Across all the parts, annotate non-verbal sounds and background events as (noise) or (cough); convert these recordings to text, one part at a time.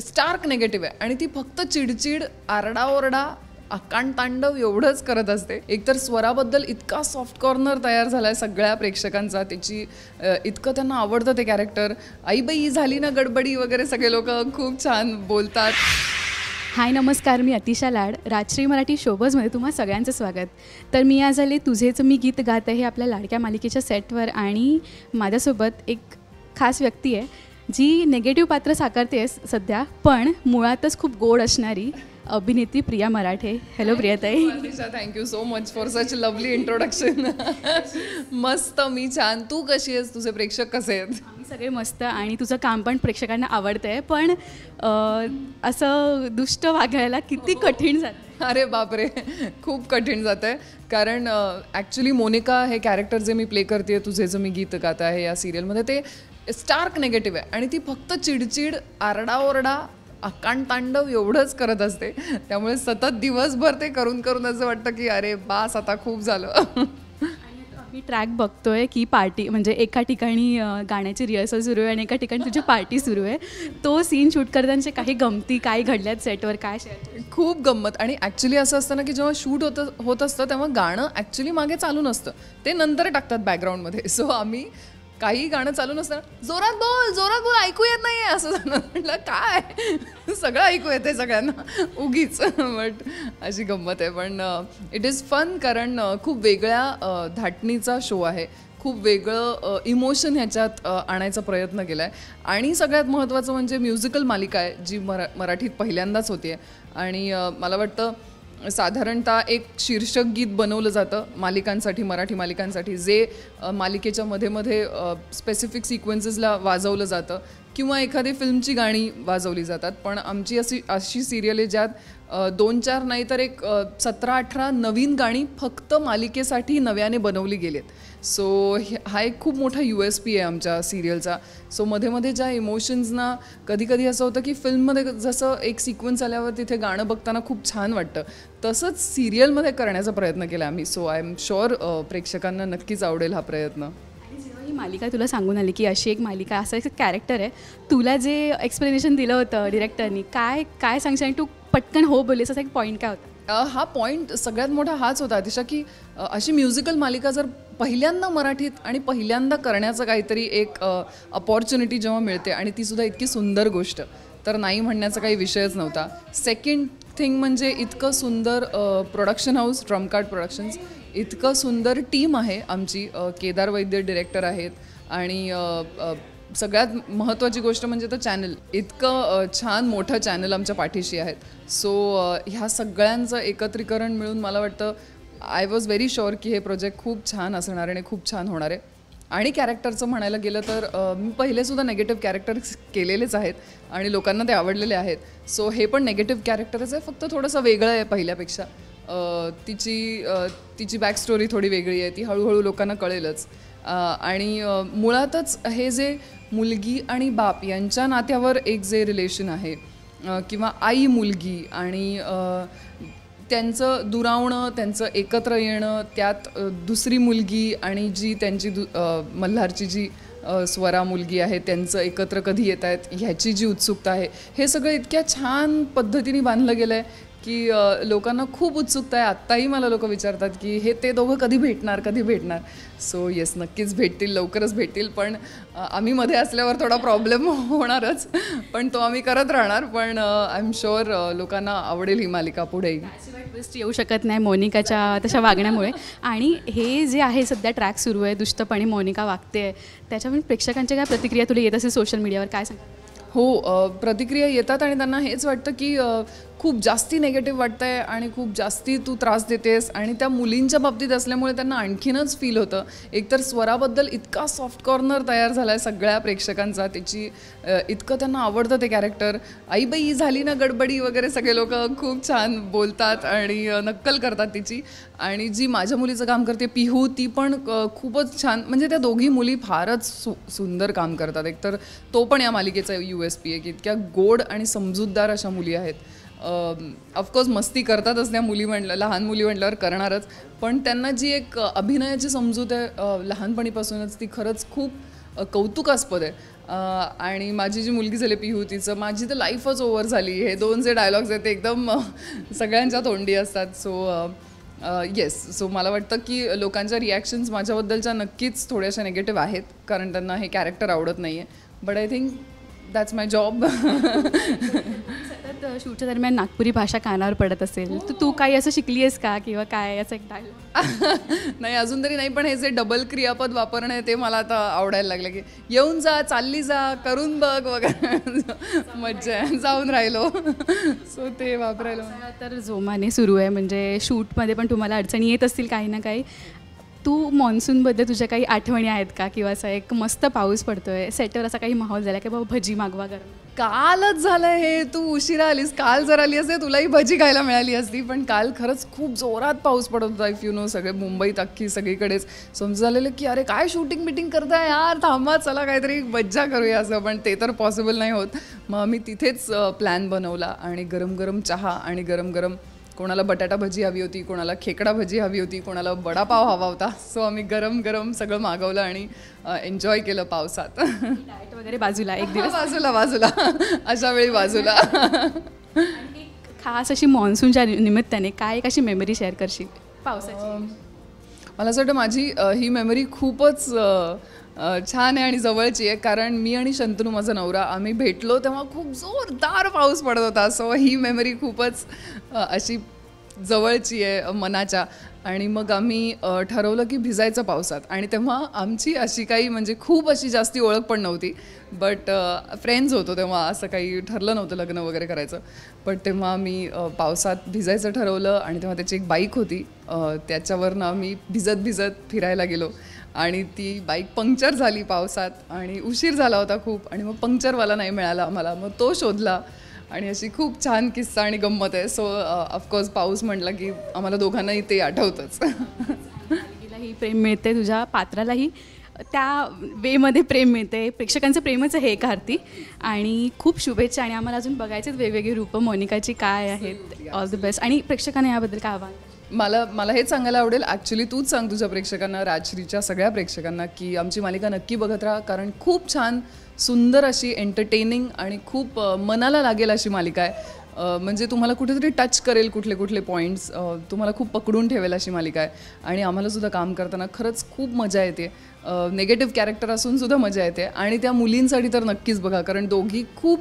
Starc negative आहे आणि ती फक्त चिडचिड आरडाओरडा अकांड तांडव एवढंच करत असते एकतर स्वराबद्दल इतका सॉफ्ट कॉर्नर तयार झाला आहे सगळ्या प्रेक्षकांचा त्याची इतकं त्यांना आवडतं ते कॅरेक्टर बाई झाली ना गडबडी वगैरे सगळे लोक खूप छान बोलतात हाय नमस्कार मी अतिशा लाड राजश्री मराठी शोबजमध्ये तुम्हा सगळ्यांचं स्वागत तर मी आज आले तुझेच मी गीत गात आहे आपल्या लाडक्या मालिकेच्या सेटवर आणि माझ्यासोबत एक खास व्यक्ती आहे जी नेगेटिव्ह पात्र साकारते सध्या पण मुळातच खूप गोड असणारी अभिनेत्री प्रिया मराठे हॅलो प्रियाताई thank you so much for such lovely introduction मस्त मी छान तू कशी आहेस तुझे प्रेक्षक कसे आहेत सगळे मस्त आणि तुझं काम पण प्रेक्षकांना आवडतंय पण असं दुष्ट वागायला किती हो. कठीण जात अरे बापरे खूप कठीण जात आहे कारण ॲक्च्युली मोनिका हे कॅरेक्टर जे मी प्ले करते तुझे जे मी गीत गात आहे या सिरियलमध्ये ते स्टार्क नेगेटिव आहे आणि ती फक्त चिडचिड आरडाओरडा तांडव एवढंच करत असते त्यामुळे सतत दिवसभर ते करून करून असं वाटतं की अरे बास आता खूप झालं मी ट्रॅक बघतोय की पार्टी म्हणजे एका ठिकाणी गाण्याची रिहर्सल सुरू आहे आणि एका ठिकाणी तुझी पार्टी सुरू आहे तो सीन शूट करताना काही गमती काय घडल्यात सेटवर काय खूप गंमत आणि ॲक्च्युली असं असतं ना की जेव्हा शूट होत होत असतं तेव्हा गाणं ॲक्च्युली मागे चालू नसतं ते नंतर टाकतात बॅकग्राऊंडमध्ये सो आम्ही काही गाणं चालू नसतं जोरात बोल जोरात बोल ऐकू येत नाही आहे असं झालं म्हटलं काय सगळं ऐकू येते सगळ्यांना उगीच बट अशी गंमत आहे पण इट इज फन कारण खूप वेगळ्या धाटणीचा शो आहे खूप वेगळं इमोशन ह्याच्यात आणायचा प्रयत्न केला आहे आणि सगळ्यात महत्त्वाचं म्हणजे म्युझिकल मालिका आहे जी मरा मराठीत पहिल्यांदाच होती आहे आणि मला वाटतं साधारणतः एक शीर्षक गीत बनवलं जातं मालिकांसाठी मराठी मालिकांसाठी जे मालिकेच्या मध्ये मध्ये स्पेसिफिक सिक्वेन्सेसला वाजवलं जातं किंवा एखादी फिल्मची गाणी वाजवली जातात पण आमची अशी अशी सिरियल आहे ज्यात दोन चार नाही तर एक सतरा अठरा नवीन गाणी फक्त मालिकेसाठी नव्याने बनवली गेलेत आहेत सो हा एक खूप मोठा यू एस पी आहे आमच्या सिरियलचा सो मध्ये मध्ये ज्या इमोशन्सना कधी कधी असं होतं की फिल्ममध्ये जसं एक सिक्वन्स आल्यावर तिथे गाणं बघताना खूप छान वाटतं तसंच सिरियलमध्ये करण्याचा प्रयत्न केला आम्ही सो आय एम शुअर प्रेक्षकांना नक्कीच आवडेल हा प्रयत्न मालिका तुला सांगून आली की अशी एक मालिका असं एक कॅरेक्टर आहे तुला जे एक्सप्लेनेशन दिलं होतं डिरेक्टरनी काय काय सांगशील आणि तू पटकन हो बोलेस असा एक पॉईंट काय होता हा पॉईंट सगळ्यात मोठा हाच होता अतिशय की अशी म्युझिकल मालिका जर पहिल्यांदा मराठीत आणि पहिल्यांदा करण्याचं काहीतरी एक अपॉर्च्युनिटी जेव्हा मिळते आणि तीसुद्धा इतकी सुंदर गोष्ट तर नाही म्हणण्याचा काही विषयच नव्हता सेकंड थिंग म्हणजे इतकं सुंदर प्रोडक्शन हाऊस ड्रमकार्ड प्रोडक्शन्स इतकं सुंदर टीम आहे आमची केदार वैद्य डिरेक्टर आहेत आणि सगळ्यात महत्त्वाची गोष्ट म्हणजे तर चॅनल इतकं छान मोठं चॅनल आमच्या पाठीशी आहेत सो ह्या सगळ्यांचं एकत्रीकरण मिळून मला वाटतं आय वॉज व्हेरी शुअर की हे प्रोजेक्ट खूप छान असणार आणि खूप छान होणार आहे आणि कॅरेक्टरचं म्हणायला गेलं तर मी पहिलेसुद्धा नेगेटिव्ह कॅरेक्टर्स केलेलेच आहेत आणि लोकांना ते आवडलेले आहेत सो हे पण नेगेटिव्ह कॅरेक्टरच आहे फक्त थोडंसं वेगळं आहे पहिल्यापेक्षा तिची तिची बॅकस्टोरी थोडी वेगळी आहे ती हळूहळू लोकांना कळेलच आणि मुळातच हे जे मुलगी आणि बाप यांच्या नात्यावर एक जे रिलेशन आहे किंवा आई मुलगी आणि त्यांचं दुरावणं त्यांचं एकत्र येणं त्यात दुसरी मुलगी आणि जी त्यांची दु मल्हारची जी स्वरा मुलगी आहे त्यांचं एकत्र कधी येत आहेत ह्याची जी उत्सुकता आहे हे सगळं इतक्या छान पद्धतीने बांधलं गेलं आहे की लोकांना खूप उत्सुकता आहे आत्ताही मला लोक विचारतात की हे ते दोघं कधी भेटणार कधी भेटणार सो येस नक्कीच भेटतील लवकरच भेटतील पण आम्ही मध्ये असल्यावर थोडा प्रॉब्लेम होणारच पण तो आम्ही करत राहणार पण आय एम शुअर लोकांना आवडेल ही मालिका पुढेही ट्विस्ट येऊ शकत नाही मोनिकाच्या तशा वागण्यामुळे आणि हे जे आहे सध्या ट्रॅक सुरू आहे दुष्टपणे मोनिका वागते त्याच्यामुळे प्रेक्षकांच्या काय प्रतिक्रिया तुला येत असेल सोशल मीडियावर काय सांग हो प्रतिक्रिया येतात आणि त्यांना हेच वाटतं की खूप जास्ती नेगेटिव्ह वाटतं आहे आणि खूप जास्ती तू त्रास देतेस आणि त्या मुलींच्या बाबतीत असल्यामुळे त्यांना आणखीनच फील होतं एकतर स्वराबद्दल इतका सॉफ्ट कॉर्नर तयार झाला आहे सगळ्या प्रेक्षकांचा त्याची इतकं त्यांना आवडतं ते कॅरेक्टर आईबाई ही झाली ना गडबडी वगैरे सगळे लोक खूप छान बोलतात आणि नक्कल करतात तिची आणि जी माझ्या मुलीचं काम करते पिहू ती पण खूपच छान म्हणजे त्या दोघी मुली फारच सु सुंदर काम करतात एकतर तो पण या मालिकेचा यू एस पी आहे की इतक्या गोड आणि समजूतदार अशा मुली आहेत ऑफकोर्स मस्ती करतातच त्या मुली म्हटलं लहान मुली म्हटल्यावर करणारच पण त्यांना जी एक अभिनयाची समजूत आहे लहानपणीपासूनच ती खरंच खूप कौतुकास्पद आहे आणि माझी जी मुलगी झाली पिहू तिचं माझी तर लाईफच ओव्हर झाली हे दोन जे डायलॉग्स आहेत ते एकदम सगळ्यांच्या तोंडी असतात सो येस सो मला वाटतं की लोकांच्या रिॲक्शन्स माझ्याबद्दलच्या नक्कीच थोड्याशा निगेटिव्ह आहेत कारण त्यांना हे कॅरेक्टर आवडत नाही आहे but I think that's my job शूटच्या दरम्यान नागपुरी भाषा कानावर पडत असेल तर तू काही असं शिकली आहेस का किंवा काय असं एक डायलॉग (laughs) नाही अजून तरी नाही पण हे जे डबल क्रियापद वापरणं ते मला आता आवडायला लागलं की येऊन जा चालली जा करून बघ वगैरे (laughs) मज्जा जाऊन राहिलो सो (laughs) ते वापरायला तर जोमाने सुरू आहे म्हणजे शूटमध्ये पण तुम्हाला अडचणी येत असतील काही ना काही तू मान्सूनबद्दल तुझ्या काही आठवणी आहेत का किंवा असा एक मस्त पाऊस पडतोय सेटवर असा काही माहोल झाला की बाबा भजी मागवा गरम कालच झालं हे तू उशिरा आलीस काल जर आली असते तुलाही भजी खायला मिळाली असती पण काल खरंच खूप जोरात पाऊस पडत होता इफ यू नो सगळे मुंबईत अख्खी सगळीकडेच समज झालेलं की अरे काय शूटिंग मिटिंग करताय यार थांबा चला काहीतरी मज्जा करूया असं पण ते तर पॉसिबल नाही होत मग आम्ही तिथेच प्लॅन बनवला आणि गरम गरम चहा आणि गरम गरम कोणाला बटाटा भजी हवी होती कोणाला खेकडा भजी हवी होती कोणाला वडापाव हवा होता सो आम्ही गरम गरम सगळं मागवलं आणि एन्जॉय केलं पावसात वगैरे बाजूला एक दिवस बाजूला बाजूला अशा वेळी बाजूला खास अशी मान्सूनच्या निमित्ताने काय एक अशी मेमरी शेअर करशील पावसाची मला असं वाटतं माझी ही मेमरी खूपच छान आहे आणि जवळची आहे कारण मी आणि शंतनू माझा नवरा आम्ही भेटलो तेव्हा खूप जोरदार पाऊस पडत होता सो ही मेमरी खूपच अशी जवळची आहे मनाच्या आणि मग आम्ही ठरवलं की भिजायचं पावसात आणि तेव्हा आमची अशी काही म्हणजे खूप अशी जास्ती ओळख पण नव्हती बट फ्रेंड्स होतो तेव्हा असं काही ठरलं नव्हतं लग्न वगैरे करायचं बट तेव्हा आम्ही पावसात भिजायचं ठरवलं आणि तेव्हा त्याची एक बाईक होती त्याच्यावरनं आम्ही भिजत भिजत फिरायला गेलो आणि ती बाईक पंक्चर झाली पावसात आणि उशीर झाला होता खूप आणि मग पंक्चरवाला नाही मिळाला आम्हाला मग तो शोधला आणि अशी खूप छान किस्सा आणि गंमत आहे सो ऑफकोर्स uh, पाऊस म्हटला की आम्हाला दोघांनाही ते आठवतंच ही प्रेम मिळते तुझ्या पात्रालाही त्या वेमध्ये प्रेम मिळते प्रेक्षकांचं प्रेमच आहे एक आरती आणि खूप शुभेच्छा आणि आम्हाला अजून बघायचेच वेगवेगळी रूपं मोनिकाची काय आहेत ऑल द बेस्ट आणि प्रेक्षकांना याबद्दल काय मला मला हेच सांगायला आवडेल ॲक्च्युली तूच सांग तुझ्या प्रेक्षकांना राजश्रीच्या सगळ्या प्रेक्षकांना की आमची मालिका नक्की बघत राहा कारण खूप छान सुंदर अशी एंटरटेनिंग आणि खूप मनाला लागेल अशी मालिका आहे म्हणजे तुम्हाला कुठेतरी टच करेल कुठले कुठले पॉईंट्स तुम्हाला खूप पकडून ठेवेल अशी मालिका आहे आणि आम्हालासुद्धा काम करताना खरंच खूप मजा येते नेगेटिव्ह कॅरेक्टर असूनसुद्धा मजा येते आणि त्या मुलींसाठी तर नक्कीच बघा कारण दोघी खूप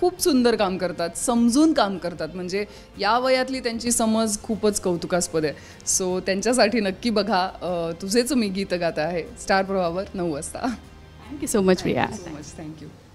खूप सुंदर काम करतात समजून काम करतात म्हणजे या वयातली त्यांची समज खूपच कौतुकास्पद आहे सो त्यांच्यासाठी नक्की बघा तुझेच मी गीत गात आहे स्टार प्रवावर नऊ वाजता thank you so much Priya so much thank you